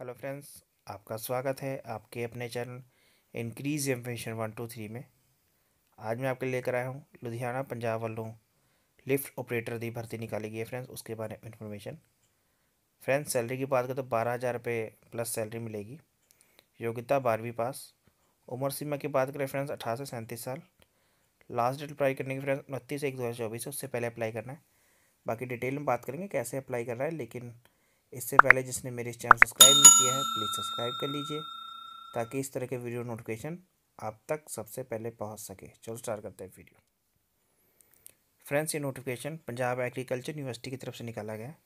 hello friends आपका स्वागत है आपके अपने channel increase information one two three में आज मैं आपके लेकर आया हूँ लुधियाना पंजाब वालों लिफ्ट ऑपरेटर दी भर्ती निकाली गई है फ्रेंड्स उसके बारे में इन्फॉर्मेशन फ्रेंड्स सैलरी की बात करें तो बारह हज़ार रुपये प्लस सैलरी मिलेगी योग्यता बारहवीं पास उम्र सीमा की बात करें फ्रेंड्स अठारह से सैंतीस साल लास्ट डेट अप्लाई करने की फ्रेंड्स उनतीस एक दो हज़ार चौबीस उससे पहले अप्लाई करना है बाकी डिटेल में बात करेंगे कैसे अप्लाई करना है लेकिन इससे पहले जिसने मेरे चैनल सब्सक्राइब नहीं किया है प्लीज़ सब्सक्राइब कर लीजिए ताकि इस तरह के वीडियो नोटिफिकेशन आप तक सबसे पहले पहुंच सके चलो स्टार्ट करते हैं वीडियो फ्रेंड्स ये नोटिफिकेशन पंजाब एग्रीकल्चर यूनिवर्सिटी की तरफ से निकाला गया है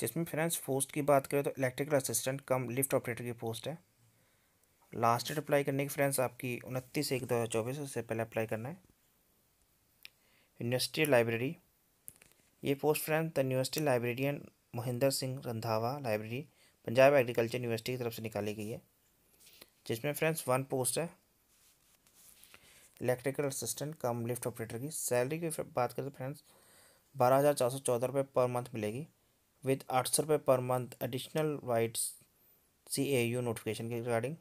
जिसमें फ्रेंड्स पोस्ट की बात करें तो electrical assistant cum lift operator की पोस्ट है लास्ट डेट अप्लाई करने की फ्रेंड्स आपकी उनतीस एक दो हज़ार चौबीस उससे पहले अप्लाई करना है यूनिवर्सिटी लाइब्रेरी ये post friend the university librarian Mahendra Singh Randhawa library Punjab agriculture university की तरफ से निकाली गई है जिसमें फ्रेंड्स वन पोस्ट है electrical assistant cum lift operator की सैलरी की बात करें तो फ्रेंड्स बारह हज़ार चार सौ चौदह रुपये पर मंथ मिलेगी विद आठ सौ रुपये पर मंथ एडिशनल वाइट सी ए यू नोटिफिकेशन के रिगार्डिंग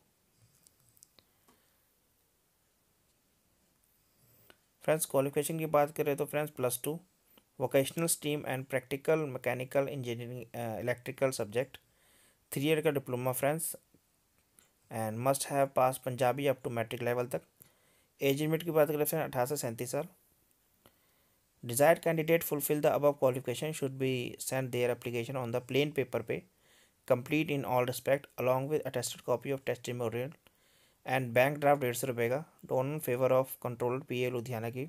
फ्रेंड्स क्वालिफिकेशन की बात करें तो friends plus two vocational stream and practical mechanical engineering electrical subject three year का diploma friends and must have pass Punjabi up to matric level तक age limit की बात करें फ्रेंड अठारह से सैंतीस साल desired candidate fulfil the above qualification should be send their application on the plain paper पे complete in all respect along with attested copy of test memorial and bank draft डेढ़ सौ रुपये का drawn favour of control P A Ludhiana की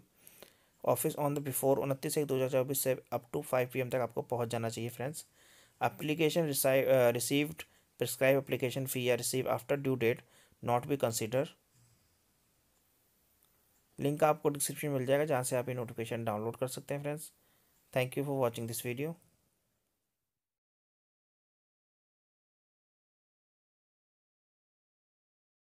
office on the before उनतीस एक दो हज़ार चौबीस से अप टू फाइव पी तक आपको पहुंच जाना चाहिए friends application received prescribe application fee या receive after due date not be consider link आपको डिस्क्रिप्शन मिल जाएगा जहाँ से आप ये नोटिफिकेशन डाउनलोड कर सकते हैं friends thank you for watching this video